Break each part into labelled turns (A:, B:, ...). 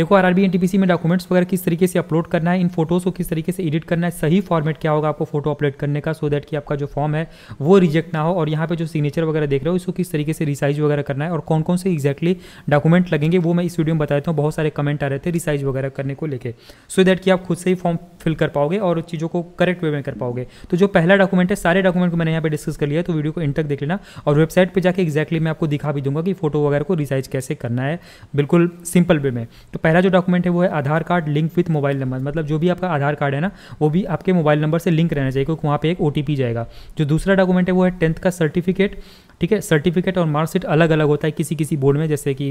A: देखो are are में documents वगैरह किस तरीके से अपलोड करना है इन फोटोज़ को किस तरीके से एडिट करना है सही फॉर्मेट क्या होगा आपको फोटो अपलोड करने का सो दैट कि आपका जो फॉर्म है वो रिजेक्ट ना हो और यहाँ पे जो सिग्नेचर वगैरह देख रहे हो इसको किस तरीके से रिसाइज वगैरह करना है और कौन कौन से एक्जैक्टली डॉक्यूमेंट लगेंगे वो मैं इस वीडियो में बता देता हूँ बहुत सारे कमेंट आ रहे थे रिसाइज वगैरह करने को लेकर सो दैट कि आप खुद से ही फॉर्म फिल कर पाओगे और चीज़ों को करेक्ट वे में कर पाओगे तो जो पहला डॉक्यूमेंट है सारे डॉक्यूमेंट को मैंने यहाँ पर डिस्कस कर लिया तो वीडियो को इन तक देख लेना और वेबसाइट पर जाकर एक्जैक्टली मैं आपको दिखा भी दूंगा कि फोटो वगैरह को रिसाइज कैसे करना है बिल्कुल सिंपल वे में तो पहला जो डॉक्यूमेंट है वो है Aadhaar card link with mobile number मतलब जो भी आपका आधार कार्ड है ना वो भी आपके मोबाइल नंबर से लिंक रहना चाहिए क्योंकि वहाँ पर एक ओ जाएगा जो दूसरा डॉक्यूमेंट है वो है टेंथ का सर्टिफिकेट ठीक है सर्टिफिकेट और मार्कशीट अलग अलग होता है किसी किसी बोर्ड में जैसे कि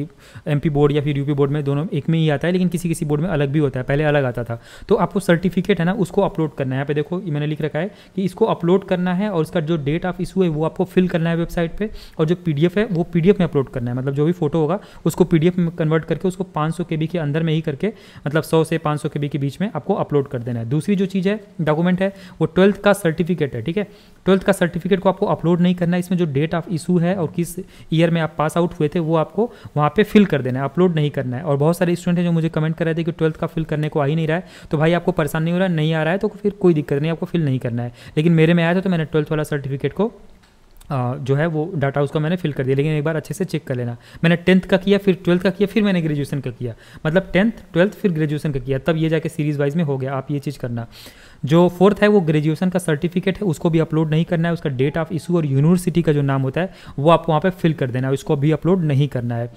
A: एमपी बोर्ड या फिर यूपी बोर्ड में दोनों एक में ही आता है लेकिन किसी किसी बोर्ड में अलग भी होता है पहले अलग आता था तो आपको सर्टिफिकेट है ना उसको अपलोड करना है यहाँ पे देखो मैंने लिख रखा है कि इसको अपलोड करना है और उसका जो डेट ऑफ इशू है वो आपको फिल करना है वेबसाइट पर और जो पी है वो पी में अपलोड करना है मतलब जो भी फोटो होगा उसको पी में कन्वर्ट करके उसको पाँच सौ के अंदर में ही करके मतलब सौ से पाँच सौ के बीच में आपको अपलोड कर देना है दूसरी जो चीज़ है डॉक्यूमेंट है वो ट्वेल्थ का सर्टिफिकेट है ठीक है ट्वेल्थ का सर्टिफिकेट को आपको अपलोड नहीं करना है इसमें जो डेट ऑफ इशू है और किस ईयर में आप पास आउट हुए थे वो आपको वहाँ पे फिल कर देना है अपलोड नहीं करना है और बहुत सारे स्टूडेंट हैं जो मुझे कमेंट कर रहे थे कि ट्वेल्थ का फिल करने को आ ही नहीं रहा है तो भाई आपको परेशान नहीं हो रहा नहीं आ रहा है तो फिर कोई दिक्कत नहीं आपको फिल नहीं करना है लेकिन मेरे में आया था तो मैंने ट्वेल्थ वाला सर्टिफिकेट को जो है वो डाटा उसका मैंने फिल कर दिया लेकिन एक बार अच्छे से चेक कर लेना मैंने टेंथ का किया फिर ट्वेल्थ का किया फिर मैंने ग्रेजुएशन का किया मतलब टेंथ ट्वेल्थ फिर ग्रेजुएशन का किया तब ये जाके सीरीज वाइज में हो गया आप ये चीज़ करना जो फोर्थ है वो ग्रेजुएशन का सर्टिफिकेट है उसको भी अपलोड नहीं करना है उसका डेट ऑफ इशू और यूनिवर्सिटी का जो नाम होता है वो आपको वहाँ पर फिल कर देना है उसको अभी अपलोड नहीं करना है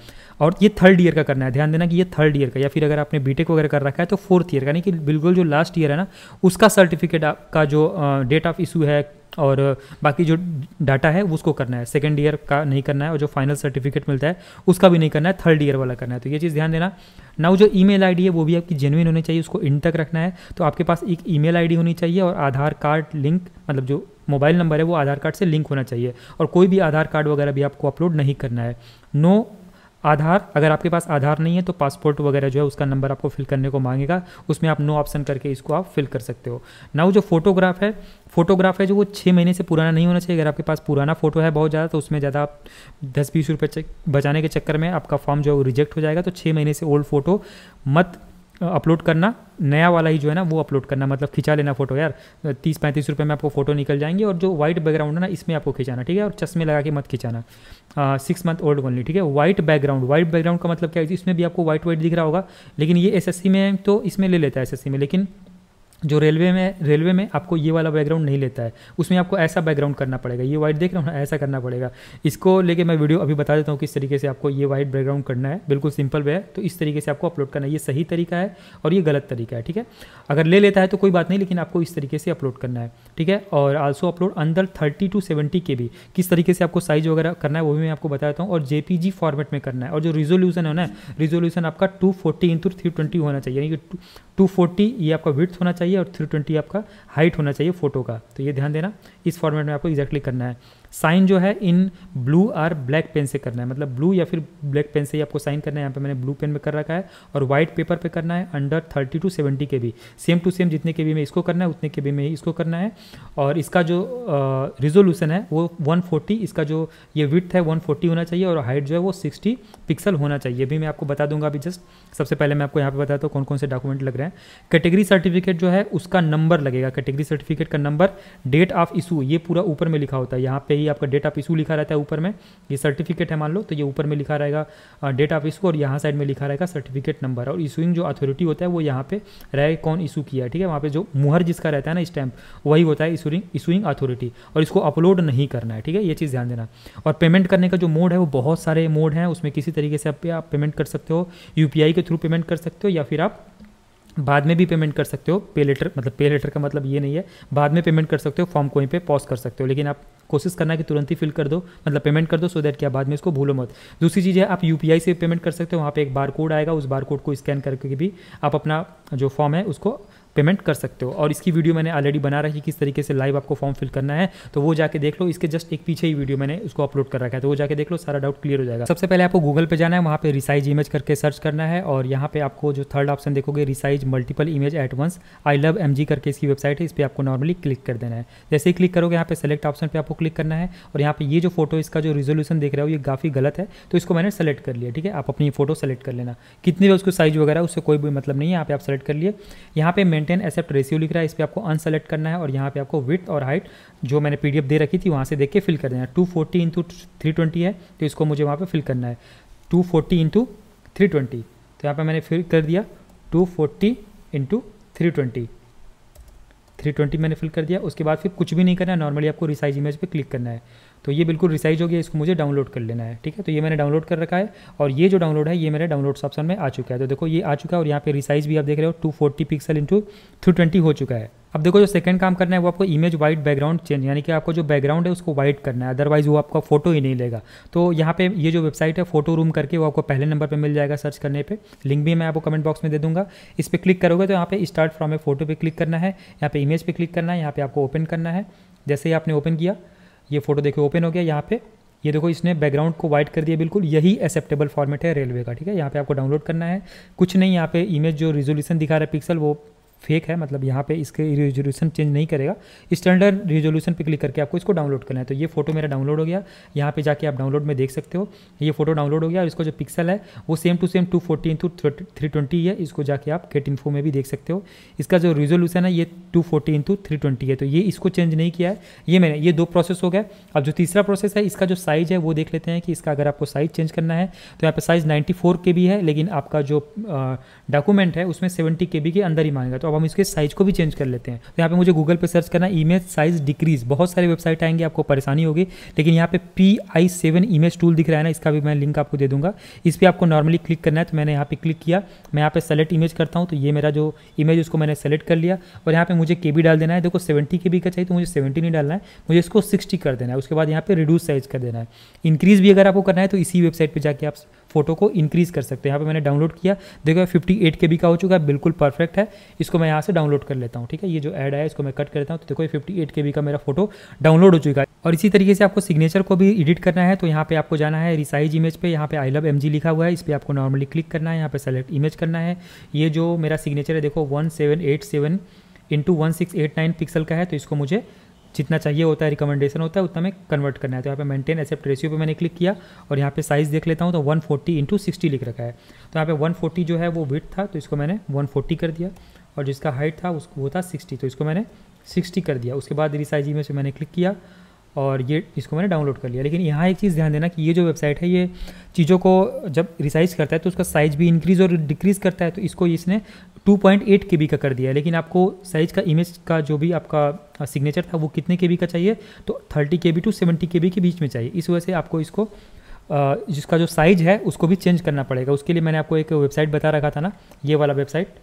A: और ये थर्ड ईयर का करना है ध्यान देना कि ये थर्ड ईयर का या फिर अगर आपने बीटेक वगैरह कर रखा है तो फोर्थ ईयर का यानी कि बिल्कुल जो लास्ट ईयर है ना उसका सर्टिफिकेट का जो डेट ऑफ इशू है और बाकी जो डाटा है उसको करना है सेकेंड ईयर का नहीं करना है और जो फाइनल सर्टिफिकेट मिलता है उसका भी नहीं करना है थर्ड ईयर वाला करना है तो ये चीज़ ध्यान देना नाउ जो ई मेल है वो भी आपकी जेनुइन होनी चाहिए उसको इन तक रखना है तो आपके पास एक ई मेल होनी चाहिए और आधार कार्ड लिंक मतलब जो मोबाइल नंबर है वो आधार कार्ड से लिंक होना चाहिए और कोई भी आधार कार्ड वगैरह भी आपको अपलोड नहीं करना है नो आधार अगर आपके पास आधार नहीं है तो पासपोर्ट वगैरह जो है उसका नंबर आपको फिल करने को मांगेगा उसमें आप नो ऑप्शन करके इसको आप फिल कर सकते हो नाउ जो फोटोग्राफ है फोटोग्राफ है जो वो छः महीने से पुराना नहीं होना चाहिए अगर आपके पास पुराना फोटो है बहुत ज़्यादा तो उसमें ज़्यादा आप दस बीस रुपये बचाने के चक्कर में आपका फॉर्म जो है वो रिजेक्ट हो जाएगा तो छः महीने से ओल्ड फोटो मत अपलोड करना नया वाला ही जो है ना वो अपलोड करना मतलब खिंचा लेना फोटो यार तीस पैंतीस रुपये में आपको फोटो निकल जाएंगे और जो वाइट बैकग्राउंड है ना इसमें आपको खिंचाना ठीक है और चश्मे लगा के मत खिंचाना सिक्स मंथ ओल्ड ओनली ठीक है वाइट बैकग्राउंड वाइट बैकग्राउंड का मतलब क्या है इसमें भी आपको वाइट वाइट दिख रहा होगा लेकिन ये एस में तो इसमें ले लेता है एस में लेकिन जो रेलवे में रेलवे में आपको ये वाला बैकग्राउंड नहीं लेता है उसमें आपको ऐसा बैकग्राउंड करना पड़ेगा ये वाइट देख रहे हो ऐसा करना पड़ेगा इसको लेके मैं वीडियो अभी बता देता हूँ किस तरीके से आपको ये वाइट बैकग्राउंड करना है बिल्कुल सिंपल वे है तो इस तरीके से आपको अपलोड करना है ये सही तरीका है और ये गलत तरीका है ठीक है अगर ले लेता है तो कोई बात नहीं लेकिन आपको इस तरीके से अपलोड करना है ठीक है और आल्सो अपलोड अंदर थर्टी टू सेवेंटी के भी किस तरीके से आपको साइज वगैरह करना है वो भी मैं आपको बता देता हूँ और जे फॉर्मेट में करना है और जो रिजोल्यूशन है ना रिजोल्यूशन आपका two forty into three twenty होना चाहिए यानी कि 240 ये आपका विथ होना चाहिए और 320 आपका हाइट होना चाहिए फोटो का तो ये ध्यान देना इस फॉर्मेट में आपको एग्जैक्टली करना है साइन जो है इन ब्लू और ब्लैक पेन से करना है मतलब ब्लू या फिर ब्लैक पेन से ही आपको साइन करना है यहाँ पे मैंने ब्लू पेन में कर रखा है और वाइट पेपर पे करना है अंडर थर्टी टू सेवेंटी के भी सेम टू सेम जितने के भी में इसको करना है उतने के भी में ही इसको करना है और इसका जो रिजोल्यूशन है वो वन इसका जो ये विथ है वन होना चाहिए और हाइट जो है वो सिक्सटी पिक्सल होना चाहिए भी मैं आपको बता दूंगा अभी जस्ट सबसे पहले मैं आपको यहाँ पे बताता हूँ कौन कौन से डॉक्यूमेंट लग रहे हैं कैटेगरी सर्टिफिकेट जो है उसका नंबर लगेगा कैटेगरी सर्टिफिकेट का नंबर डेट ऑफ इशू ये पूरा ऊपर में लिखा होता है यहाँ पे यही आपका डेट ऑफ इशू लिखा रहता है ऊपर में ये सर्टिफिकेट है मान लो तो ये ऊपर में लिखा रहेगा डेट ऑफ इशू और यहाँ साइड में लिखा रहेगा सर्टिफिकेट नंबर और इशूइंग जो अथॉरिटी होता है वो यहाँ पे रहे कौन इशू किया है ठीक है वहाँ पे जो मुहर जिसका रहता है ना स्टैम्प वही होता है इशूरिंग इशूइंग अथॉरिटी और इसको अपलोड नहीं करना है ठीक है ये चीज़ ध्यान देना और पेमेंट करने का जो मोड है वो बहुत सारे मोड हैं उसमें किसी तरीके से आप पेमेंट कर सकते हो यू के थ्रू पेमेंट कर सकते हो या फिर आप बाद में भी पेमेंट कर सकते हो पे लेटर मतलब पे लेटर का मतलब ये नहीं है बाद में पेमेंट कर सकते हो फॉर्म को यहीं पे पॉज कर सकते हो लेकिन आप कोशिश करना कि तुरंत ही फिल कर दो मतलब पेमेंट कर दो सो दैट क्या बाद में इसको भूलो मत दूसरी चीज़ है आप यू से पेमेंट कर सकते हो वहाँ पे एक बार कोड आएगा उस बार कोड को स्कैन करके भी आप अपना जो फॉर्म है उसको पेमेंट कर सकते हो और इसकी वीडियो मैंने ऑलरेडी बना रखी किस तरीके से लाइव आपको फॉर्म फिल करना है तो वो जाके देख लो इसके जस्ट एक पीछे ही वीडियो मैंने उसको अपलोड कर रखा है तो वो जाके देख लो सारा डाउट क्लियर हो जाएगा सबसे पहले आपको गूगल पे जाना है वहाँ पे रिसाइज इमेज करके सर्च करना है और यहाँ पे आपको जो थर्ड ऑप्शन देखोगे resize multiple image at once I love M करके इसकी वेबसाइट है इस पर आपको नॉर्मली क्लिक कर देना है जैसे ही क्लिक करोगे यहाँ पे सेलेक्ट ऑप्शन पर आपको क्लिक करना है और यहाँ पे ये जो फोटो इसका जो रिजोल्यूशन देख रहे हो ये काफ़ी गलत है तो इसको मैंने सेलेक्ट कर लिया ठीक है आप अपनी फोटो सेलेक्ट कर लेना कितनी भी उसको साइज वगैरह उससे कोई भी मतलब नहीं है यहाँ पे आप सेलेक्ट कर लिए यहाँ पे मेंटेन मेंटेन एक्सेप्ट रेशियो लिख रहा है इस पर आपको अनसेलेक्ट करना है और यहाँ पे आपको विथ और हाइट जो मैंने पीडीएफ दे रखी थी वहाँ से देख के फिल कर देना है two forty into three twenty है तो इसको मुझे वहाँ पर फिल करना है two forty into three twenty तो यहाँ पर मैंने फिल कर दिया two forty into three twenty three twenty मैंने फिल कर दिया उसके बाद फिर कुछ भी नहीं करना है नॉर्मली आपको रिसाइज इमेज पर क्लिक करना है तो ये बिल्कुल रिसाइज हो गया इसको मुझे डाउनलोड कर लेना है ठीक है तो ये मैंने डाउनलोड कर रखा है और ये जो डाउनलोड है ये मेरे डाउनलोड ऑप्शन में आ चुका है तो देखो ये आ चुका है और यहाँ पे रिसाइज भी आप देख रहे हो two forty pixel into three twenty हो चुका है अब देखो जो सेकंड काम करना है वो आपको इमेज वाइट बैकग्राउंड चेंज यानी कि आपको जो बैकग्राउंड है उसको वाइट करना है अदरवाइज वो आपका फोटो ही नहीं लेगा तो यहाँ पे ये जो वेबसाइट है फोटो रूम करके वो आपको पहले नंबर पे मिल जाएगा सर्च करने पे लिंक भी मैं आपको कमेंट बॉक्स में दे दूंगा इस पर क्लिक करोगे तो यहाँ पे स्टार्ट फ्रॉम ए फोटो पे क्लिक करना है यहाँ पे इमेज पे क्लिक करना है यहाँ पे आपको ओपन करना है जैसे ही आपने ओपन किया ये फोटो देखो ओपन हो गया यहाँ पे ये देखो इसने बैकग्राउंड को वाइट कर दिया बिल्कुल यही एक्सेप्टेबल फॉर्मेट है रेलवे का ठीक है यहाँ पे आपको डाउनलोड करना है कुछ नहीं यहाँ पे इमेज जो रिजोल्यूशन दिखा रहा है पिक्सल वो फेक है मतलब यहाँ पे इसके रेजोल्यूशन चेंज नहीं करेगा स्टैंडर्ड रेजोल्यूशन पे क्लिक करके आपको इसको डाउनलोड करना है तो ये फोटो मेरा डाउनलोड हो गया यहाँ पे जाके आप डाउनलोड में देख सकते हो ये फोटो डाउनलोड हो गया और इसको जो पिक्सल है वो same to same two forty into three twenty है इसको जाके आप केट इन्फो में भी देख सकते हो इसका जो रेजोल्यूशन है ये two forty into three twenty है तो ये इसको चेंज नहीं किया है ये मैंने ये दो प्रोसेस हो गया अब जो तीसरा प्रोसेस है इसका जो साइज़ है वो देख लेते हैं कि इसका अगर आपको साइज़ चेंज करना है तो यहाँ पर साइज़ नाइन्टी के भी है लेकिन आपका जो डॉक्यूमेंट है उसमें सेवेंटी के के अंदर ही मांगेगा तो अब हम इसके साइज को भी चेंज कर लेते हैं तो यहाँ पे मुझे गूगल पे सर्च करना इमेज साइज डिक्रीज बहुत सारी वेबसाइट आएंगे आपको परेशानी होगी लेकिन यहाँ पे P I seven image tool दिख रहा है ना इसका भी मैं लिंक आपको दे दूंगा इस पर आपको नॉर्मली क्लिक करना है तो मैंने यहाँ पे क्लिक किया मैं यहाँ पे सेलेक्ट इमेज करता हूँ तो ये मेरा जो इमेज उसको मैंने सेलेक्ट कर लिया और यहाँ पे मुझे के डाल देना है देखो सेवेंटी के का चाहिए तो मुझे सेवेंटी नहीं डालना है मुझे इसको सिक्सटी कर देना है उसके बाद यहाँ पे रिड्यूस साइज कर देना है इंक्रीज भी अगर आपको करना है तो इसी वेबसाइट पर जाकर आप फोटो को इंक्रीज़ कर सकते हैं यहाँ पे मैंने डाउनलोड किया देखो फिफ्टी एट के बी का हो चुका है बिल्कुल परफेक्ट है इसको मैं यहाँ से डाउनलोड कर लेता हूँ ठीक है ये जो एड आया इसको मैं कट करता हूँ तो देखो ये फिफ्टी एट के बी का मेरा फोटो डाउनलोड हो चुका है और इसी तरीके से आपको सिग्नेचर को भी एडिट करना है तो यहाँ पे आपको जाना है रिसाइज इमेज पे यहाँ पे आई लव एम लिखा हुआ है इस पर आपको नॉर्मली क्लिक करना है यहाँ पे सेलेक्ट इमेज करना है ये जो मेरा सिग्नेचर है देखो one seven eight seven into one six eight nine pixel का है तो इसको मुझे जितना चाहिए होता है रिकमेंडेशन होता है उतना में कन्वर्ट करना है तो यहाँ पे मेंटेन एक्सेप्ट रेशियो पे मैंने क्लिक किया और यहाँ पे साइज़ देख लेता हूँ तो 140 फोर्टी इंटू सिक्सटी लिख रखा है तो यहाँ पे 140 जो है वो विथ था तो इसको मैंने 140 कर दिया और जिसका हाइट था उसको वो था सिक्सटी तो इसको मैंने सिक्सटी कर दिया उसके बाद रिसाइज में से मैंने क्लिक किया और ये इसको मैंने डाउनलोड कर लिया लेकिन यहाँ एक चीज़ ध्यान देना कि ये जो वेबसाइट है ये चीज़ों को जब रिसाइज करता है तो उसका साइज़ भी इंक्रीज़ और डिक्रीज़ करता है तो इसको इसने 2.8 पॉइंट के का कर दिया लेकिन आपको साइज़ का इमेज का जो भी आपका सिग्नेचर था वो कितने के का चाहिए तो थर्टी के टू सेवेंटी के के बीच में चाहिए इस वजह से आपको इसको जिसका जो साइज़ है उसको भी चेंज करना पड़ेगा उसके लिए मैंने आपको एक वेबसाइट बता रखा था ना ये वाला वेबसाइट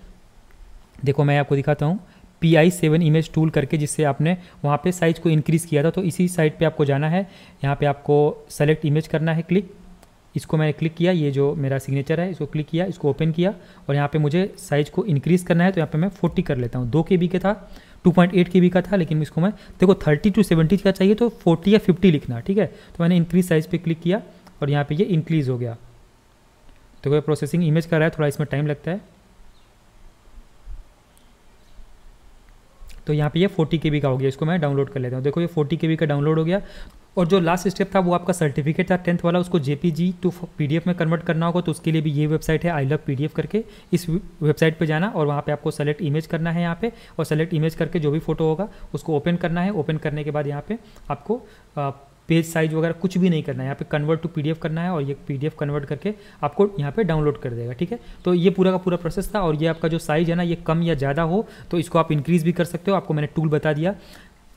A: देखो मैं आपको दिखाता हूँ P I seven image tool करके जिससे आपने वहाँ पे साइज को इंक्रीज़ किया था तो इसी साइट पे आपको जाना है यहाँ पे आपको सेलेक्ट इमेज करना है क्लिक इसको मैंने क्लिक किया ये जो मेरा सिग्नेचर है इसको क्लिक किया इसको ओपन किया और यहाँ पे मुझे साइज़ को इंक्रीज़ करना है तो यहाँ पे मैं फोर्टी कर लेता हूँ दो के बी का था एट के बी का था लेकिन इसको मैं देखो थर्टी टू सेवेंटी का चाहिए तो फोर्टी या फिफ्टी लिखना ठीक है तो मैंने इंक्रीज साइज़ पर क्लिक किया और यहाँ पर ये इंक्रीज़ हो गया तो प्रोसेसिंग इमेज कर रहा है थोड़ा इसमें टाइम लगता है तो यहाँ पे ये फोर्टी के का हो गया इसको मैं डाउनलोड कर लेता हूँ देखो ये फोर्टी के का डाउनलोड हो गया और जो लास्ट स्टेप था वो आपका सर्टिफिकेट था टेंथ वाला उसको जेपीजी टू पीडीएफ में कन्वर्ट करना होगा तो उसके लिए भी ये वेबसाइट है आई लव पीडीएफ करके इस वेबसाइट पे जाना और वहाँ पे आपको सेलेक्ट इमेज करना है यहाँ पे और सेलेक्ट इमेज करके जो भी फोटो होगा उसको ओपन करना है ओपन करने के बाद यहाँ पे आपको पेज साइज वगैरह कुछ भी नहीं करना है यहाँ पे कन्वर्ट टू पीडीएफ करना है और ये पीडीएफ कन्वर्ट करके आपको यहाँ पे डाउनलोड कर देगा ठीक है तो ये पूरा का पूरा प्रोसेस था और ये आपका जो साइज है ना ये कम या ज़्यादा हो तो इसको आप इंक्रीज़ भी कर सकते हो आपको मैंने टूल बता दिया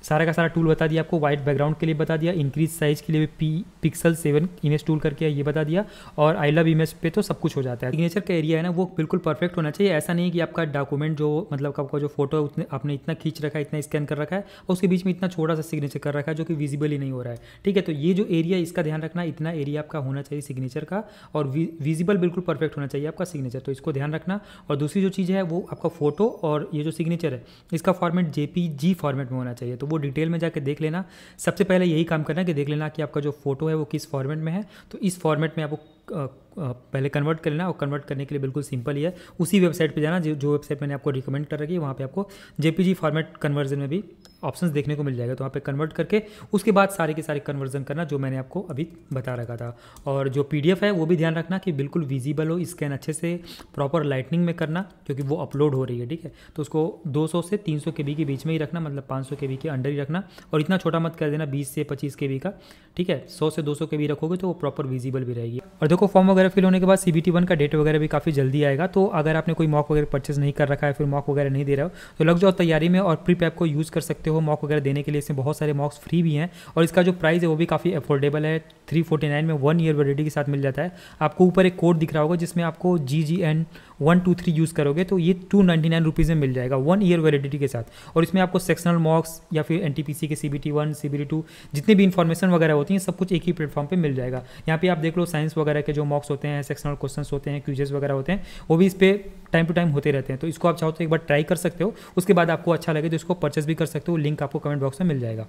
A: सारा का सारा टूल बता दिया आपको वाइट बैकग्राउंड के लिए बता दिया इंक्रीज साइज के लिए P pixel seven image tool करके ये बता दिया और आई लव इमेज पे तो सब कुछ हो जाता है सिग्नेचर का एरिया है ना वो बिल्कुल परफेक्ट होना चाहिए ऐसा नहीं कि आपका डॉक्यूमेंट जो मतलब आपका जो फोटो उतने आपने इतना खींच रखा है इतना स्कैन कर रखा है और उसके बीच में इतना छोटा सा सिग्नेचर कर रखा है जो कि विजिबल ही नहीं हो रहा है ठीक है तो ये जो एरिया इसका ध्यान रखना इतना एरिया आपका होना चाहिए सिग्नेचर का और विजिबल बिल्कुल परफेक्ट होना चाहिए आपका सिग्नेचर तो इसको ध्यान रखना और दूसरी जो चीज़ है वो आपका फोटो और ये जो सिग्नेचर है इसका फॉर्मेट जे फॉर्मेट में होना चाहिए तो वो डिटेल में जाकर देख लेना सबसे पहले यही काम करना कि देख लेना कि आपका जो फोटो है वो किस फॉर्मेट में है तो इस फॉर्मेट में आपको पहले कन्वर्ट कर लेना और कन्वर्ट करने के लिए बिल्कुल सिंपल ही है उसी वेबसाइट पे जाना जो वेबसाइट मैंने आपको रिकमेंड कर रखी है वहाँ पे आपको जेपीजी फॉर्मेट कन्वर्जन में भी ऑप्शंस देखने को मिल जाएगा तो वहाँ पे कन्वर्ट करके उसके बाद सारे के सारे कन्वर्जन करना जो मैंने आपको अभी बता रखा था और जो पी है वो भी ध्यान रखना कि बिल्कुल विजिबल हो स्कैन अच्छे से प्रॉपर लाइटनिंग में करना क्योंकि वो अपलोड हो रही है ठीक है तो उसको दो से तीन के बी के बीच में ही रखना मतलब पाँच के बी के अंडर ही रखना और इतना छोटा मत कर देना बीस से पच्चीस के बी का ठीक है सौ से दो सौ के बी रखोगे तो वो प्रॉपर विजिबल भी रहेगी और देखो देखो फॉर्म वगैरह फिल होने के बाद सी बी वन का डेट वगैरह भी काफ़ी जल्दी आएगा तो अगर आपने कोई मॉक वगैरह परचेज नहीं कर रखा है फिर मॉक वगैरह नहीं दे रहा हो तो लग जाओ तैयारी में और प्री पैप को यूज़ कर सकते हो मॉक वगैरह देने के लिए इसमें बहुत सारे मॉक्स फ्री भी हैं और इसका जो प्राइस है वो भी काफ़ी अफोर्डेबल है थ्री फोर्टी नाइन में वन ईयर वैलिडी के साथ मिल जाता है आपको ऊपर एक कोड दिख रहा होगा जिसमें आपको G G N one two three use करोगे तो ये टू नाइन्टी नाइन रुपीज़ में मिल जाएगा वन ईयर वैलिडिटी के साथ और इसमें आपको सेक्शनल मॉक्स या फिर एन टी पी सी के C B T one C B T two जितनी भी इन्फॉर्मेशन वगैरह होती हैं सब कुछ एक ही प्लेटफॉर्म पर मिल जाएगा यहाँ पे आप देख लो साइंस वगैरह के जो मॉक्स होते हैं सेक्शनल क्वेश्चन होते हैं क्यूजेस वगैरह होते हैं वो भी इस पर टाइम टू टाइम होते रहते हैं तो इसको आप चाहो तो एक बार ट्राई कर सकते हो उसके बाद आपको अच्छा लगे तो इसको परचेस भी कर सकते हो लिंक आपको कमेंट बॉक्स में मिल जाएगा